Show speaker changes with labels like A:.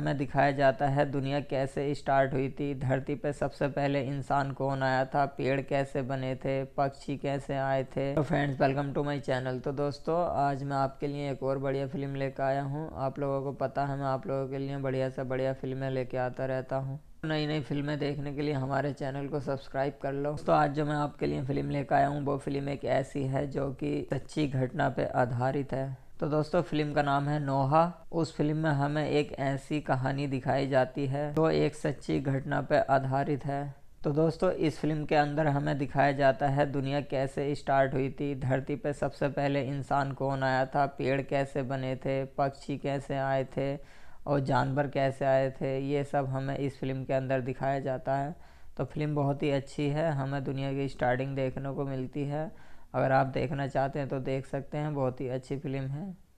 A: हमें दिखाया जाता है दुनिया कैसे स्टार्ट हुई थी धरती पे सबसे पहले इंसान कौन आया था पेड़ कैसे बने थे पक्षी कैसे आए थे तो friends welcome to my channel तो दोस्तों आज मैं आपके लिए एक और बढ़िया फिल्म लेकर आया हूँ आप लोगों को पता है मैं आप लोगों के लिए बढ़िया से बढ़िया फिल्में लेके आता रहता हूँ नई नई फिल्में देखने के लिए हमारे चैनल को सब्सक्राइब कर लो तो आज जो मैं आपके लिए फ़िल्म लेकर आया हूँ वो फिल्म एक ऐसी है जो कि सच्ची घटना पर आधारित है तो दोस्तों फिल्म का नाम है नोहा उस फिल्म में हमें एक ऐसी कहानी दिखाई जाती है जो एक सच्ची घटना पर आधारित है तो दोस्तों इस फिल्म के अंदर हमें दिखाया जाता है दुनिया कैसे स्टार्ट हुई थी धरती पर सबसे पहले इंसान कौन आया था पेड़ कैसे बने थे पक्षी कैसे आए थे और जानवर कैसे आए थे ये सब हमें इस फिल्म के अंदर दिखाया जाता है तो फिल्म बहुत ही अच्छी है हमें दुनिया की स्टार्टिंग देखने को मिलती है अगर आप देखना चाहते हैं तो देख सकते हैं बहुत ही अच्छी फिल्म है